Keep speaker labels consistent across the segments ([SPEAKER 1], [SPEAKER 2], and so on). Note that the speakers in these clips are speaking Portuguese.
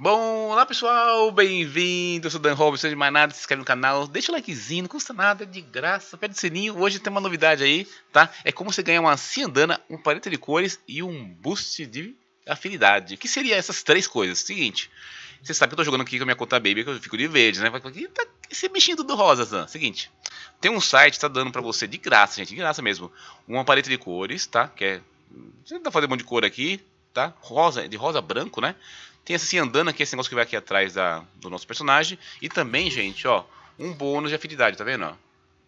[SPEAKER 1] Bom, olá pessoal, bem-vindo, eu sou Dan Robson seja mais nada, se inscreve no canal, deixa o likezinho, não custa nada, é de graça, aperta o sininho, hoje tem uma novidade aí, tá? É como você ganhar uma Ciandana, um paleta de cores e um boost de afinidade. O que seria essas três coisas? Seguinte, você sabe que eu tô jogando aqui com a minha conta baby, que eu fico de verde, né? Tá esse bichinho tudo rosa, Dan. Seguinte, tem um site que tá dando pra você de graça, gente, de graça mesmo, uma paleta de cores, tá? Que é... Você tá fazendo um monte de cor aqui, tá? Rosa, de rosa branco, né? Tem esse Ciandana, assim, que esse negócio que vai aqui atrás da, do nosso personagem. E também, gente, ó, um bônus de afinidade, tá vendo? Ó?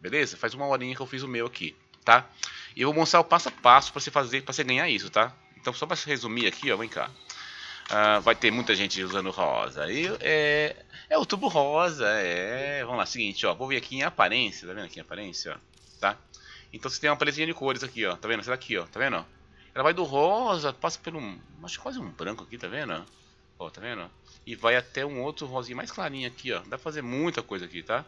[SPEAKER 1] Beleza? Faz uma horinha que eu fiz o meu aqui, tá? E eu vou mostrar o passo a passo pra você fazer, para você ganhar isso, tá? Então, só pra resumir aqui, ó, vem cá. Uh, vai ter muita gente usando rosa. E, é, é o tubo rosa, é... Vamos lá, seguinte, ó. Vou vir aqui em aparência, tá vendo aqui em aparência, ó? Tá? Então você tem uma paletinha de cores aqui, ó. Tá vendo? Essa daqui, ó. Tá vendo? Ela vai do rosa, passa pelo... Acho quase um branco aqui, tá vendo? Ó, tá vendo? E vai até um outro rosinho mais clarinho aqui, ó. Dá pra fazer muita coisa aqui, tá?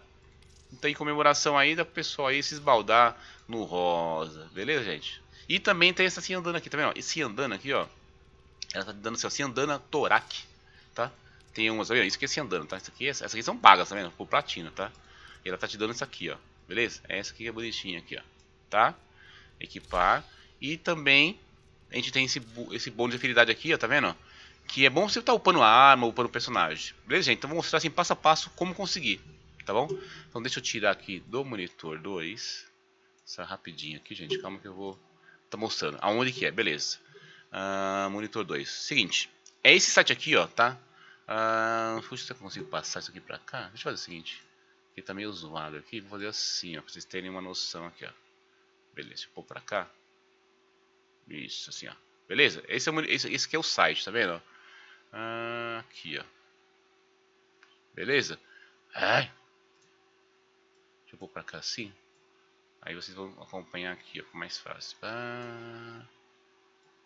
[SPEAKER 1] Não tem comemoração ainda pro pessoal aí se esbaldar no rosa. Beleza, gente? E também tem essa andando aqui, tá vendo? Esse andana aqui, ó. Ela tá dando assim, andando Ciandana Torak, tá? Tem umas, tá olha, isso aqui é andando, tá? Essa aqui, é, essas aqui são pagas, tá vendo? Por platina, tá? E ela tá te dando isso aqui, ó. Beleza? É essa aqui que é bonitinha aqui, ó. Tá? Equipar. E também a gente tem esse, esse bônus de afinidade aqui, ó, tá vendo? que é bom você estar tá upando a arma, upando o personagem. Beleza, gente? Então vou mostrar assim passo a passo como conseguir, tá bom? Então deixa eu tirar aqui do monitor 2, essa rapidinho aqui, gente, calma que eu vou tá mostrando aonde que é, beleza. Uh, monitor 2, seguinte, é esse site aqui, ó, tá? Uh, deixa se eu consigo passar isso aqui pra cá, deixa eu fazer o seguinte, aqui tá meio zoado aqui, vou fazer assim, ó, pra vocês terem uma noção aqui, ó. Beleza, vou pôr pra cá. Isso, assim, ó. Beleza? Esse, é, esse, esse aqui é o site, tá vendo? Aqui, ó. Beleza? Ai. Deixa eu pôr pra cá assim. Aí vocês vão acompanhar aqui, ó, mais fácil. Ah,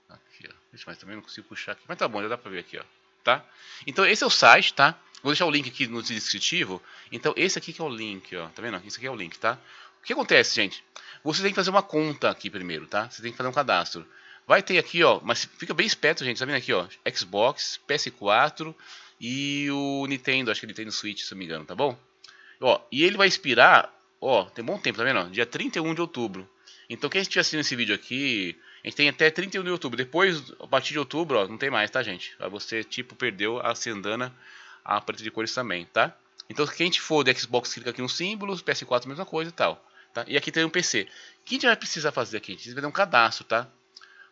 [SPEAKER 1] aqui, ó. mas também não consigo puxar aqui. Mas tá bom, já dá pra ver aqui, ó. Tá? Então esse é o site, tá? Vou deixar o link aqui no descritivo. Então esse aqui que é o link, ó. Tá vendo? Esse aqui é o link, tá? O que acontece, gente? Você tem que fazer uma conta aqui primeiro, tá? Você tem que fazer um cadastro. Vai ter aqui, ó, mas fica bem esperto, gente, tá vendo aqui, ó, Xbox, PS4 e o Nintendo, acho que ele é tem no Switch, se não me engano, tá bom? Ó, e ele vai expirar, ó, tem bom tempo, tá vendo, ó, dia 31 de outubro. Então quem estiver assistindo esse vídeo aqui, a gente tem até 31 de outubro, depois, a partir de outubro, ó, não tem mais, tá, gente? Aí você, tipo, perdeu a Sendana, a preta de cores também, tá? Então quem for do Xbox, clica aqui nos símbolos, PS4 mesma coisa e tal. Tá? E aqui tem um PC. O que a gente vai precisar fazer aqui? A gente vai ter um cadastro, tá?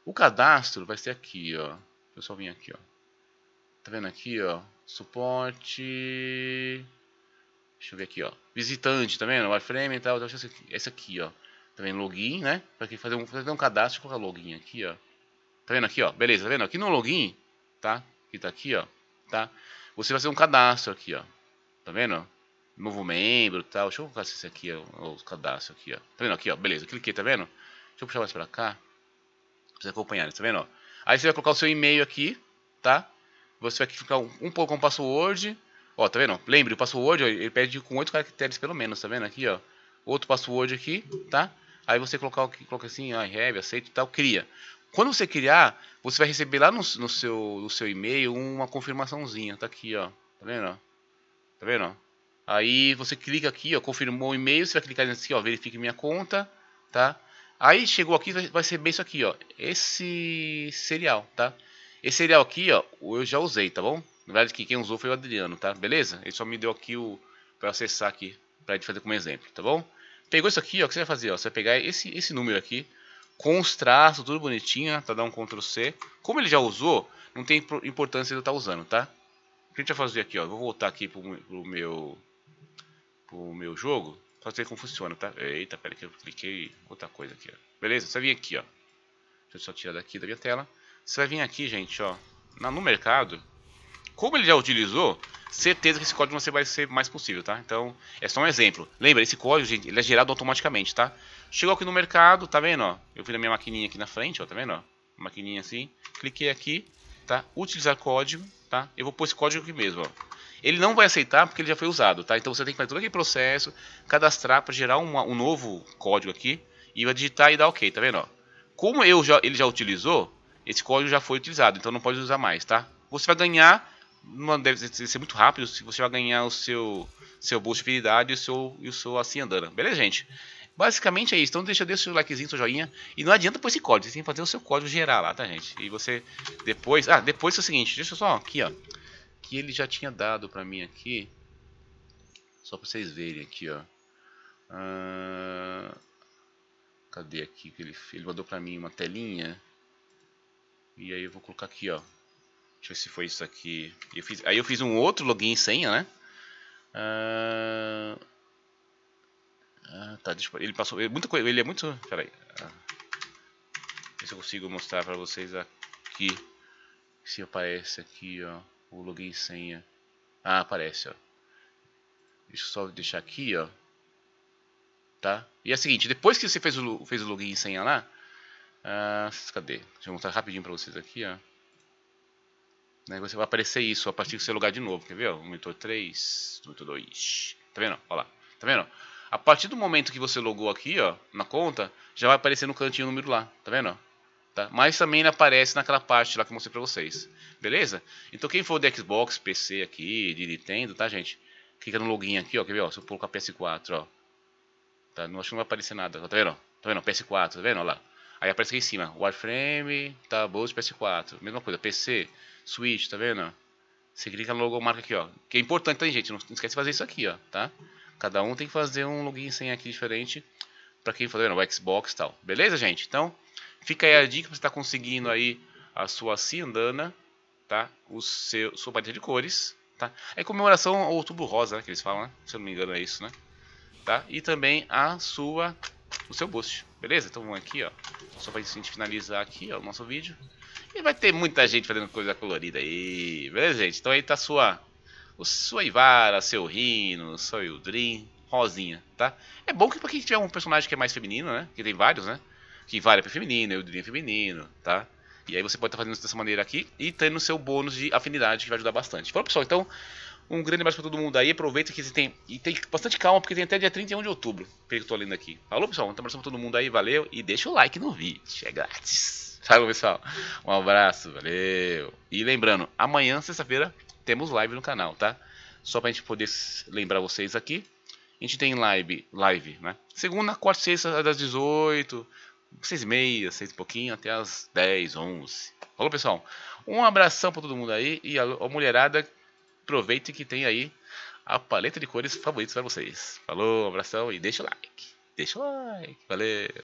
[SPEAKER 1] O cadastro vai ser aqui, ó. Deixa eu só vir aqui, ó. Tá vendo aqui, ó? Suporte... Deixa eu ver aqui, ó. Visitante, tá vendo? Wireframe e tal. Deixa eu esse aqui, ó. Também tá login, né? Pra que fazer um, fazer um cadastro, colocar login aqui, ó. Tá vendo aqui, ó? Beleza, tá vendo? Aqui no login, tá? Que tá aqui, ó. Tá? Você vai fazer um cadastro aqui, ó. Tá vendo? Novo membro e tal. Deixa eu colocar esse aqui, ó. O cadastro aqui, ó. Tá vendo aqui, ó? Beleza, cliquei, tá vendo? Deixa eu puxar mais pra cá vocês acompanharem, tá vendo? Aí você vai colocar o seu e-mail aqui, tá? Você vai ficar um, pouco com o password. Ó, tá vendo? Lembre, o password ele pede com oito caracteres pelo menos, tá vendo? Aqui, ó. Outro password aqui, tá? Aí você colocar coloca assim, ah, have, aceito e tal, cria. Quando você criar, você vai receber lá no, no seu, no seu e-mail uma confirmaçãozinha. Tá aqui, ó. Tá vendo? Tá vendo? Aí você clica aqui, ó, confirmou o e-mail, você vai clicar nesse aqui, ó, verifique minha conta, tá? Aí chegou aqui, vai receber isso aqui, ó. Esse serial tá? Esse serial aqui, ó, eu já usei, tá bom? Na verdade, quem usou foi o Adriano, tá? Beleza? Ele só me deu aqui o... Pra acessar aqui, pra gente fazer como exemplo, tá bom? Pegou isso aqui, ó, o que você vai fazer, ó? Você vai pegar esse, esse número aqui, com os traços, tudo bonitinho, tá? Dá um Ctrl C. Como ele já usou, não tem importância ele estar tá usando, tá? O que a gente vai fazer aqui, ó? Vou voltar aqui pro, pro meu... Pro meu jogo. Só sei como funciona, tá? Eita, pera que eu cliquei outra coisa aqui, ó. Beleza? Você vai vir aqui, ó. Deixa eu só tirar daqui da minha tela. Você vai vir aqui, gente, ó. Na, no mercado. Como ele já utilizou, certeza que esse código não vai ser mais possível, tá? Então, é só um exemplo. Lembra, esse código, gente, ele é gerado automaticamente, tá? Chegou aqui no mercado, tá vendo, ó? Eu vi na minha maquininha aqui na frente, ó, tá vendo, ó? Maquininha assim. Cliquei aqui, tá? Utilizar código, tá? Eu vou pôr esse código aqui mesmo, ó. Ele não vai aceitar porque ele já foi usado, tá? Então você tem que fazer todo aquele processo, cadastrar para gerar uma, um novo código aqui e vai digitar e dar OK, tá vendo? Como eu já, ele já utilizou, esse código já foi utilizado, então não pode usar mais, tá? Você vai ganhar, não deve ser muito rápido, você vai ganhar o seu seu boost de habilidade e o seu, e o seu assim andando. Beleza, gente? Basicamente é isso. Então deixa, deixa o seu likezinho, seu joinha. E não adianta pôr esse código. Você tem que fazer o seu código gerar lá, tá, gente? E você depois... Ah, depois é o seguinte. Deixa eu só aqui, ó ele já tinha dado para mim aqui. Só para vocês verem aqui, ó. Ah, cadê aqui que ele ele mandou para mim uma telinha. E aí eu vou colocar aqui, ó. Deixa eu ver se foi isso aqui. Eu fiz, aí eu fiz um outro login e senha, né? ah, ah tá, deixa, ele passou. Ele, é muita coisa, ele é muito. peraí, Ah, ver se eu consigo mostrar pra vocês aqui. Se aparece aqui, ó o login e senha. Ah, aparece, ó. Deixa eu só deixar aqui, ó. Tá? E é o seguinte, depois que você fez o, fez o login e senha lá, ah, cadê? Deixa eu mostrar rapidinho pra vocês aqui, ó. Né, você vai aparecer isso a partir do seu lugar de novo, quer ver? Ó, monitor 3, monitor 2. Tá vendo? Olha lá. Tá vendo? A partir do momento que você logou aqui, ó, na conta, já vai aparecer no cantinho o número lá, tá vendo? Tá? Mas também ele aparece naquela parte lá que eu mostrei pra vocês. Beleza? Então quem for de Xbox, PC aqui, de Nintendo, tá gente? Clica no login aqui, ó. Quer ver, ó? Se eu colocar PS4, ó. Tá? Não acho que não vai aparecer nada. Tá vendo? Tá vendo? PS4, tá vendo? lá. Aí aparece aqui em cima. Warframe, tá? Boas PS4. Mesma coisa. PC, Switch, tá vendo? Você clica no logomarca aqui, ó. Que é importante, tá, gente? Não esquece de fazer isso aqui, ó. Tá? Cada um tem que fazer um login sem aqui diferente. Pra quem for, tá vendo? O Xbox e tal. Beleza, gente? Então... Fica aí a dica, você está conseguindo aí a sua ciandana, tá? O seu, sua paleta de cores, tá? É comemoração ao outubro rosa, né, que eles falam, né? Se eu não me engano é isso, né? Tá? E também a sua, o seu boost, beleza? Então vamos aqui, ó. Só para gente finalizar aqui ó, o nosso vídeo. E vai ter muita gente fazendo coisa colorida aí, beleza, gente? Então aí tá a sua, o, sua Ivara, seu Rino, seu Yudrin, rosinha, tá? É bom que para quem tiver um personagem que é mais feminino, né? Que tem vários, né? que vale para feminino, é diria feminino, tá? E aí você pode estar tá fazendo isso dessa maneira aqui e tendo seu bônus de afinidade que vai ajudar bastante. Fala pessoal, então um grande abraço para todo mundo aí. Aproveita que você tem e tem bastante calma porque tem até dia 31 de outubro, pelo que eu tô lendo aqui. Falou pessoal, um abraço para todo mundo aí, valeu e deixa o like no vídeo, é grátis. Falou pessoal, um abraço, valeu. E lembrando, amanhã sexta-feira temos live no canal, tá? Só para a gente poder lembrar vocês aqui. A gente tem live, live, né? Segunda, quarta, sexta das 18, seis e meia, seis e pouquinho, até as 10, 11. Falou, pessoal? Um abração para todo mundo aí e a, a mulherada, aproveite que tem aí a paleta de cores favoritos para vocês. Falou, um abração e deixa o like. Deixa o like. Valeu!